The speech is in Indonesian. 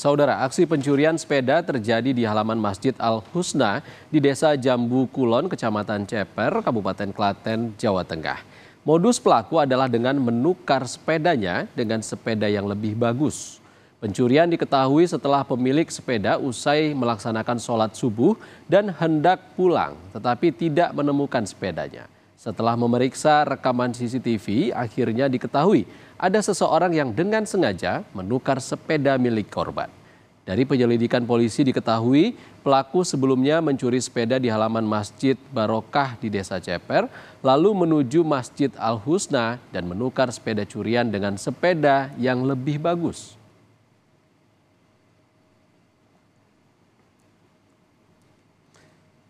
Saudara, aksi pencurian sepeda terjadi di halaman Masjid Al-Husna di Desa Jambu Kulon, Kecamatan Ceper, Kabupaten Klaten, Jawa Tengah. Modus pelaku adalah dengan menukar sepedanya dengan sepeda yang lebih bagus. Pencurian diketahui setelah pemilik sepeda usai melaksanakan sholat subuh dan hendak pulang, tetapi tidak menemukan sepedanya. Setelah memeriksa rekaman CCTV, akhirnya diketahui ada seseorang yang dengan sengaja menukar sepeda milik korban. Dari penyelidikan polisi diketahui pelaku sebelumnya mencuri sepeda di halaman Masjid Barokah di Desa Ceper, lalu menuju Masjid Al-Husna dan menukar sepeda curian dengan sepeda yang lebih bagus.